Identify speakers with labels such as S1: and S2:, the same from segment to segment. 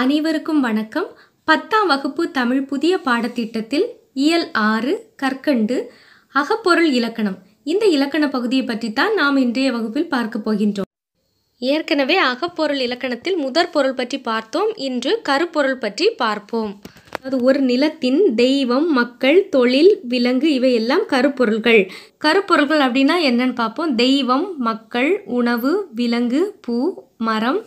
S1: அனைவருக்கும் வணக்கம் பத்தாம் வகுப்பு தமிழ் புதிய பாடத்திட்டத்தில் இயல் ஆறு கற்கண்டு அகப்பொருள் இலக்கணம் இந்த இலக்கண பகுதியை பற்றி தான் நாம் இன்றைய வகுப்பில் பார்க்க போகின்றோம் ஏற்கனவே அகப்பொருள் இலக்கணத்தில் முதற் பொருள் பற்றி பார்த்தோம் இன்று கருப்பொருள் பற்றி பார்ப்போம் அது ஒரு நிலத்தின் தெய்வம் மக்கள் தொழில் விலங்கு இவையெல்லாம் கருப்பொருள்கள் கருப்பொருள்கள் அப்படின்னா என்னன்னு பார்ப்போம் தெய்வம் மக்கள் உணவு விலங்கு பூ மரம்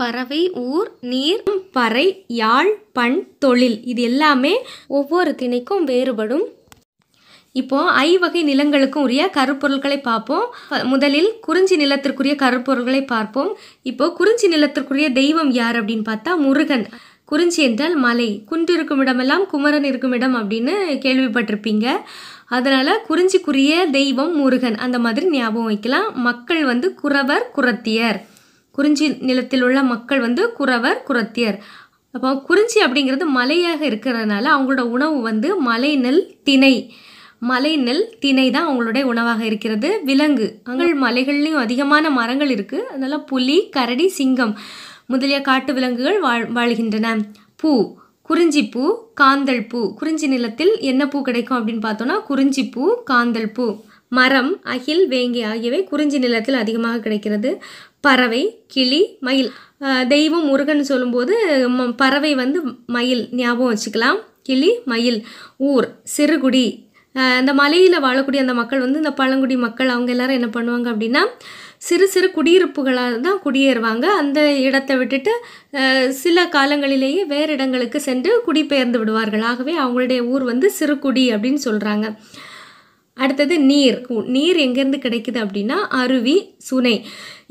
S1: பறவை ஊர் நீர் பறை யாழ் பண் தொழில் இது எல்லாமே ஒவ்வொரு திணைக்கும் வேறுபடும் இப்போது வகை நிலங்களுக்கும் உரிய கருப்பொருட்களை பார்ப்போம் முதலில் குறிஞ்சி நிலத்திற்குரிய கருப்பொருட்களை பார்ப்போம் இப்போது குறிஞ்சி நிலத்திற்குரிய தெய்வம் யார் அப்படின்னு பார்த்தா முருகன் குறிஞ்சி என்றால் மலை குன்று இருக்கும் இடமெல்லாம் குமரன் இருக்கும் இடம் அப்படின்னு கேள்விப்பட்டிருப்பீங்க அதனால் குறிஞ்சிக்குரிய தெய்வம் முருகன் அந்த மாதிரி ஞாபகம் வைக்கலாம் மக்கள் வந்து குறவர் குரத்தியர் குறிஞ்சி நிலத்தில் உள்ள மக்கள் வந்து குறவர் குரத்தியர் அப்போ குறிஞ்சி அப்படிங்கிறது மலையாக இருக்கிறதுனால அவங்களோட உணவு வந்து மலை நெல் திணை மலை நெல் திணை தான் அவங்களுடைய உணவாக இருக்கிறது விலங்கு அங்கள் மலைகள்லேயும் அதிகமான மரங்கள் இருக்குது அதனால் புலி கரடி சிங்கம் முதலிய காட்டு விலங்குகள் வாழ் வாழ்கின்றன பூ குறிஞ்சி பூ காந்தல் பூ குறிஞ்சி நிலத்தில் என்ன பூ கிடைக்கும் அப்படின்னு பார்த்தோன்னா குறிஞ்சி பூ காந்தல் பூ மரம் அகில் வேங்கை ஆகியவை குறிஞ்சி நிலத்தில் அதிகமாக கிடைக்கிறது பறவை கிளி மயில் தெய்வம் முருகன் சொல்லும்போது பறவை வந்து மயில் ஞாபகம் வச்சுக்கலாம் கிளி மயில் ஊர் சிறுகுடி இந்த மலையில் வாழக்கூடிய அந்த மக்கள் வந்து இந்த பழங்குடி மக்கள் அவங்க எல்லாரும் என்ன பண்ணுவாங்க அப்படின்னா சிறு சிறு குடியிருப்புகளாக தான் குடியேறுவாங்க அந்த இடத்தை விட்டுட்டு சில காலங்களிலேயே வேறு இடங்களுக்கு சென்று குடிபெயர்ந்து விடுவார்கள் ஆகவே அவங்களுடைய ஊர் வந்து சிறுகுடி அப்படின்னு சொல்கிறாங்க அடுத்தது நீர் நீர் எங்கேருந்து கிடைக்குது அப்படின்னா அருவி சுனை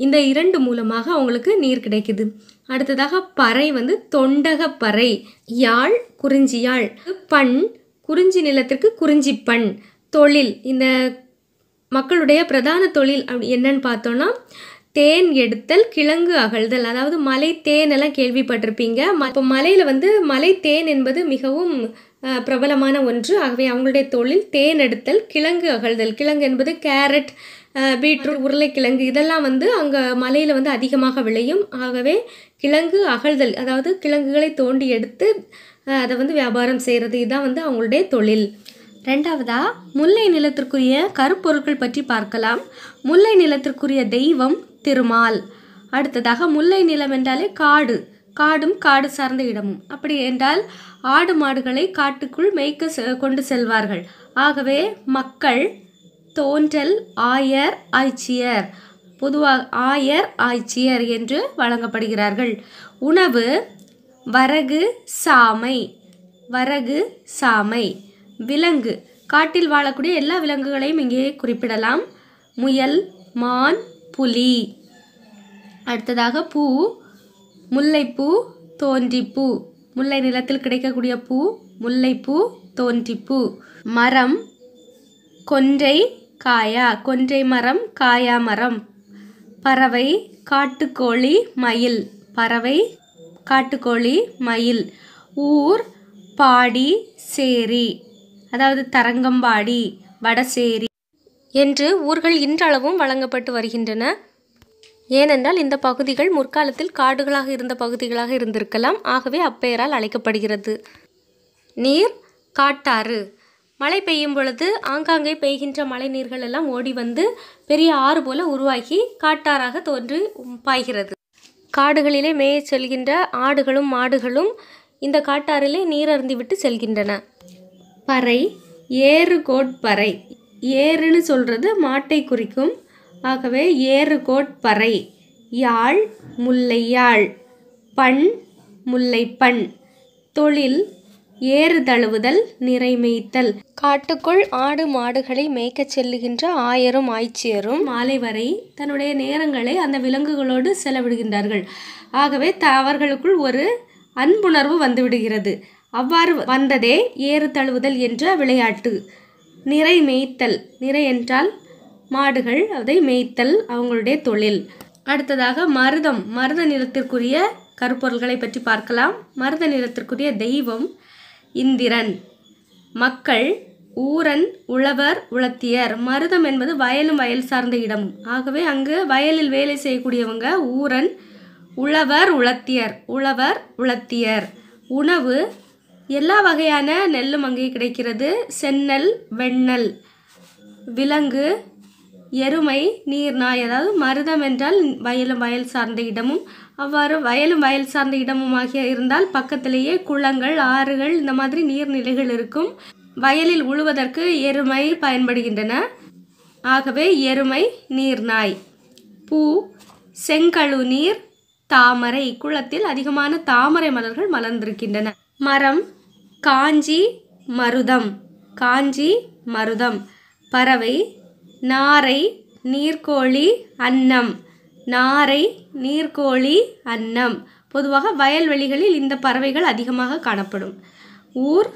S1: இந்த இரண்டு மூலமாக அவங்களுக்கு நீர் கிடைக்குது அடுத்ததாக பறை வந்து தொண்டக பறை யாழ் குறிஞ்சி யாழ் பண் குறிஞ்சி நிலத்திற்கு குறிஞ்சி பண் தொழில் இந்த மக்களுடைய பிரதான தொழில் அப்படி என்னன்னு பார்த்தோன்னா தேன் எடுத்தல் கிழங்கு அகழ்தல் அதாவது மலை தேன் எல்லாம் கேள்விப்பட்டிருப்பீங்க இப்போ மலையில் வந்து மலை தேன் என்பது மிகவும் பிரபலமான ஒன்று ஆகவே அவங்களுடைய தொழில் தேன் எடுத்தல் கிழங்கு அகழ்தல் கிழங்கு என்பது கேரட் பீட்ரூட் உருளைக்கிழங்கு இதெல்லாம் வந்து அங்கே மலையில் வந்து அதிகமாக விளையும் ஆகவே கிழங்கு அகழ்தல் அதாவது கிழங்குகளை தோண்டி எடுத்து அதை வந்து வியாபாரம் செய்கிறது இதுதான் வந்து அவங்களுடைய தொழில் ரெண்டாவதா முல்லை நிலத்திற்குரிய கருப்பொருட்கள் பற்றி பார்க்கலாம் முல்லை நிலத்திற்குரிய தெய்வம் திருமால் அடுத்ததாக முல்லை நிலம் என்றாலே காடு காடும் காடு சார்ந்த இடமும் அப்படி என்றால் ஆடு மாடுகளை காட்டுக்குள் மேய்க்க கொண்டு செல்வார்கள் ஆகவே மக்கள் தோன்றல் ஆயர் ஆய்ச்சியர் பொதுவாக ஆயர் ஆய்ச்சியர் என்று வழங்கப்படுகிறார்கள் உணவு வரகு சாமை வரகு சாமை விலங்கு காட்டில் வாழக்கூடிய எல்லா விலங்குகளையும் இங்கே குறிப்பிடலாம் முயல் மான் புலி அடுத்ததாக பூ முல்லைப்பூ தோன்றிப்பூ முல்லை நிலத்தில் கிடைக்கக்கூடிய பூ முல்லைப்பூ தோன்றிப்பூ மரம் கொன்றை காயா கொன்றை மரம் காயா மரம் பறவை காட்டுக்கோழி மயில் பறவை காட்டுக்கோழி மயில் ஊர் பாடி சேரி அதாவது தரங்கம்பாடி வடசேரி என்று ஊர்கள் இன்றளவும் வழங்கப்பட்டு வருகின்றன ஏனென்றால் இந்த பகுதிகள் முற்காலத்தில் காடுகளாக இருந்த பகுதிகளாக இருந்திருக்கலாம் ஆகவே அப்பெயரால் அழைக்கப்படுகிறது நீர் காட்டாறு மழை பெய்யும் பொழுது ஆங்காங்கே பெய்கின்ற மழை நீர்கள் எல்லாம் ஓடி வந்து பெரிய ஆறு போல உருவாகி காட்டாறாக தோன்றி பாய்கிறது காடுகளிலே மேய செல்கின்ற ஆடுகளும் மாடுகளும் இந்த காட்டாறிலே நீர் அருந்திவிட்டு செல்கின்றன பறை ஏறு கோட்பறை ஏறுன்னு சொல்கிறது மாட்டை குறிக்கும் ஆகவே ஏறுகோட்பறை யாழ் முல்லையாழ் பண் முல்லைப்பண் தொழில் ஏறு தழுவுதல் நிறைமேய்த்தல் காட்டுக்குள் ஆடு மாடுகளை மேய்க்கச் செல்லுகின்ற ஆயரும் ஆய்ச்சியரும் மாலை வரை தன்னுடைய நேரங்களை அந்த விலங்குகளோடு செலவிடுகின்றார்கள் ஆகவே த அவர்களுக்குள் ஒரு அன்புணர்வு வந்துவிடுகிறது அவ்வாறு வந்ததே ஏறு தழுவுதல் என்ற விளையாட்டு நிறை மேய்த்தல் நிறை என்றால் மாடுகள் அதை மேய்த்தல் அவங்களுடைய தொழில் அடுத்ததாக மருதம் மருத நிறத்திற்குரிய கருப்பொருள்களை பற்றி பார்க்கலாம் மருத நிறத்திற்குரிய தெய்வம் இந்திரன் மக்கள் ஊரன் உழவர் உளத்தியர் மருதம் என்பது வயலும் வயல் சார்ந்த இடம் ஆகவே அங்கு வயலில் வேலை செய்யக்கூடியவங்க ஊரன் உழவர் உளத்தியர் உழவர் உளத்தியர் உணவு எல்லா வகையான நெல்லும் அங்கே கிடைக்கிறது சென்னல் வெண்ணல் விலங்கு எருமை நாய் அதாவது மருதம் என்றால் வயலும் வயல் சார்ந்த இடமும் அவ்வாறு வயலும் வயல் சார்ந்த இடமும் ஆகிய இருந்தால் பக்கத்திலேயே குளங்கள் ஆறுகள் இந்த மாதிரி நீர்நிலைகள் இருக்கும் வயலில் உழுவதற்கு எருமை பயன்படுகின்றன ஆகவே எருமை நீர்நாய் பூ செங்கழு நீர் தாமரை குளத்தில் அதிகமான தாமரை மலர்கள் மலர்ந்திருக்கின்றன மரம் காஞ்சி மருதம் காஞ்சி மருதம் பறவை நாரை நீர்க்கோழி அன்னம் நாரை நீர்க்கோழி அன்னம் பொதுவாக வயல்வெளிகளில் இந்த பறவைகள் அதிகமாக காணப்படும் ஊர்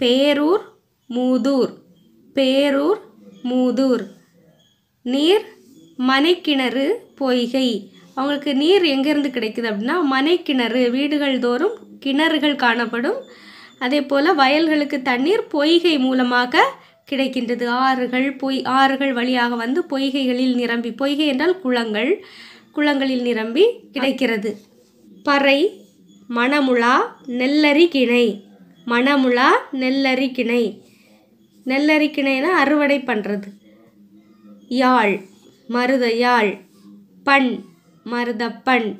S1: பேரூர் மூதூர் பேரூர் மூதூர் நீர் மனைக்கிணறு பொய்கை அவங்களுக்கு நீர் எங்கேருந்து கிடைக்குது அப்படின்னா மனைக்கிணறு வீடுகள் தோறும் கிணறுகள் காணப்படும் அதே போல் வயல்களுக்கு தண்ணீர் பொய்கை மூலமாக கிடைக்கின்றது ஆறுகள் பொய் ஆறுகள் வழியாக வந்து பொய்கைகளில் நிரம்பி பொய்கை என்றால் குளங்கள் குளங்களில் நிரம்பி கிடைக்கிறது பறை மணமுழா நெல்லரி கிணை மணமுழா நெல்லரி கிணை நெல்லரி கிணைனா அறுவடை பண்ணுறது யாழ் மருத யாழ் பண் மருத பண்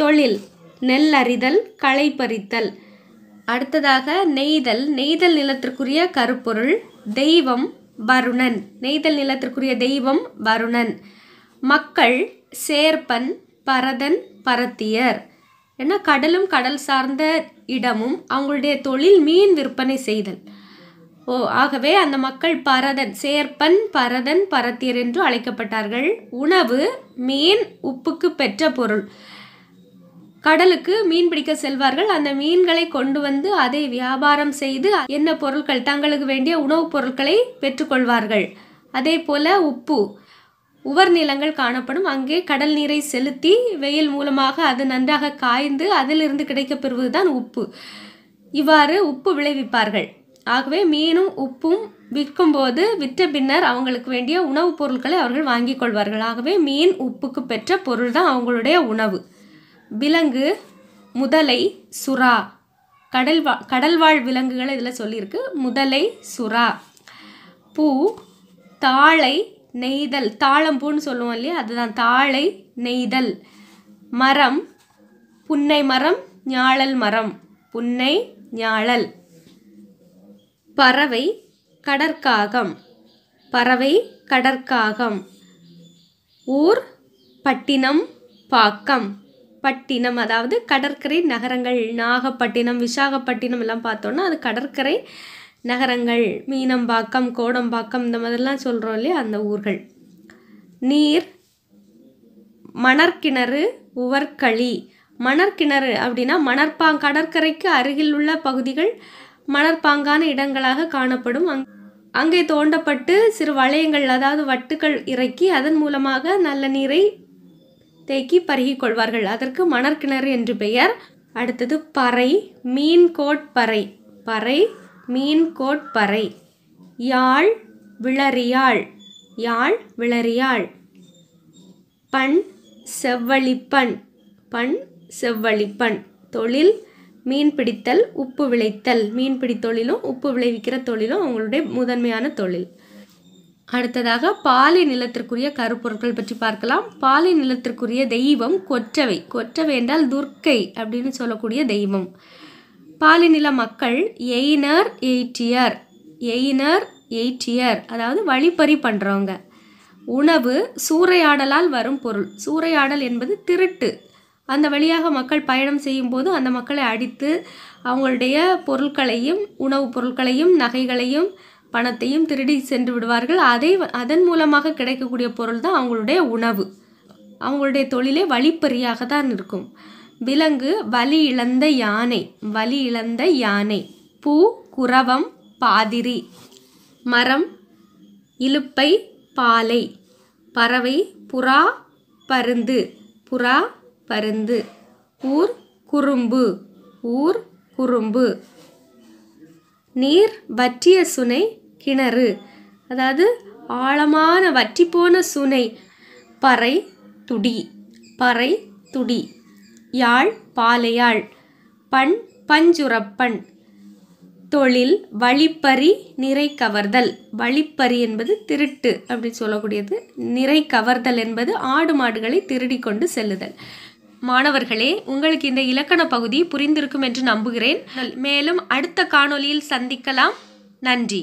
S1: தொழில் நெல் அறிதல் களை பறித்தல் அடுத்ததாக நெய்தல் நெய்தல் நிலத்திற்குரிய கருப்பொருள் தெய்வம் வருணன் நெய்தல் நிலத்திற்குரிய தெய்வம் வருணன் மக்கள் சேர்ப்பன் பரதன் பரத்தியர் ஏன்னா கடலும் கடல் சார்ந்த இடமும் அவங்களுடைய தொழில் மீன் விற்பனை செய்தல் ஓ ஆகவே அந்த மக்கள் பரதன் சேர்ப்பன் பரதன் பரத்தியர் என்று அழைக்கப்பட்டார்கள் உணவு மீன் உப்புக்கு பெற்ற பொருள் கடலுக்கு மீன் பிடிக்க செல்வார்கள் அந்த மீன்களை கொண்டு வந்து அதை வியாபாரம் செய்து என்ன பொருட்கள் தங்களுக்கு வேண்டிய உணவுப் பொருட்களை பெற்றுக்கொள்வார்கள் அதே போல் உப்பு உவர் நிலங்கள் காணப்படும் அங்கே கடல் நீரை செலுத்தி வெயில் மூலமாக அது நன்றாக காய்ந்து அதிலிருந்து கிடைக்கப்பெறுவதுதான் உப்பு இவ்வாறு உப்பு விளைவிப்பார்கள் ஆகவே மீனும் உப்பும் விற்கும்போது விற்ற பின்னர் அவங்களுக்கு வேண்டிய உணவுப் பொருட்களை அவர்கள் வாங்கிக் கொள்வார்கள் ஆகவே மீன் உப்புக்கு பெற்ற பொருள் தான் அவங்களுடைய உணவு விலங்கு முதலை சுறா கடல் வா கடல்வாழ் விலங்குகளை இதில் சொல்லியிருக்கு முதலை சுறா பூ தாளை நெய்தல் தாழம்பூன்னு சொல்லுவோம் இல்லையா அதுதான் தாளை நெய்தல் மரம் புன்னை மரம் ஞாழல் மரம் புன்னை ஞாழல் பறவை கடற்காகம் பறவை கடற்காகம் ஊர் பட்டினம் பாக்கம் பட்டினம் அதாவது கடற்கரை நகரங்கள் நாகப்பட்டினம் விசாகப்பட்டினம் எல்லாம் பார்த்தோன்னா அது கடற்கரை நகரங்கள் மீனம்பாக்கம் கோடம்பாக்கம் இந்த மாதிரிலாம் சொல்கிறோம் இல்லையா அந்த ஊர்கள் நீர் மணற்கிணறு உவர்களி மணற்கிணறு அப்படின்னா மணற்பாங் கடற்கரைக்கு அருகில் உள்ள பகுதிகள் மணற்பாங்கான இடங்களாக காணப்படும் அங் அங்கே தோண்டப்பட்டு சிறு வளையங்கள் அதாவது வட்டுக்கள் இறக்கி அதன் மூலமாக நல்ல நீரை தேக்கி பருகிக்கொள்வார்கள் அதற்கு மணற்கிணறு என்று பெயர் அடுத்தது பறை மீன் கோட்பறை பறை மீன் கோட்பறை யாழ் விளறியாள் யாழ் விளறியாள் பண் செவ்வழிப்பண் பண் செவ்வழிப்பண் தொழில் மீன் பிடித்தல் உப்பு விளைத்தல் மீன்பிடி தொழிலும் உப்பு விளைவிக்கிற தொழிலும் அவங்களுடைய முதன்மையான தொழில் அடுத்ததாக பாலை நிலத்திற்குரிய கருப்பொருட்கள் பற்றி பார்க்கலாம் பாலை நிலத்திற்குரிய தெய்வம் கொற்றவை கொற்றவை என்றால் துர்க்கை அப்படின்னு சொல்லக்கூடிய தெய்வம் பாலிநில மக்கள் எயினர் எயிட்டியர் எயினர் எயிட்டியர் அதாவது வழிப்பறி பண்ணுறவங்க உணவு சூறையாடலால் வரும் பொருள் சூறையாடல் என்பது திருட்டு அந்த வழியாக மக்கள் பயணம் செய்யும்போது அந்த மக்களை அடித்து அவங்களுடைய பொருட்களையும் உணவுப் பொருட்களையும் நகைகளையும் பணத்தையும் திருடி சென்று விடுவார்கள் அதை அதன் மூலமாக கிடைக்கக்கூடிய பொருள் தான் அவங்களுடைய உணவு அவங்களுடைய தொழிலே வழிப்பறியாக தான் இருக்கும் விலங்கு வலி இழந்த யானை வலி இழந்த யானை பூ குரவம் பாதிரி மரம் இலுப்பை பாலை பறவை புறா பருந்து புறா பருந்து ஊர் குறும்பு ஊர் குறும்பு நீர் வற்றிய சுனை கிணறு அதாவது ஆழமான வற்றி போன சுனை பறை துடி பறை துடி யாழ் பாலையாள் பண் பஞ்சுரப்பண் தொழில் வழிப்பறி நிறை கவர்தல் வழிப்பறி என்பது திருட்டு அப்படின்னு சொல்லக்கூடியது நிறை கவர்தல் என்பது ஆடு மாடுகளை திருடி கொண்டு செல்லுதல் மாணவர்களே உங்களுக்கு இந்த இலக்கண பகுதி புரிந்திருக்கும் என்று நம்புகிறேன் மேலும் அடுத்த காணொலியில் சந்திக்கலாம் நன்றி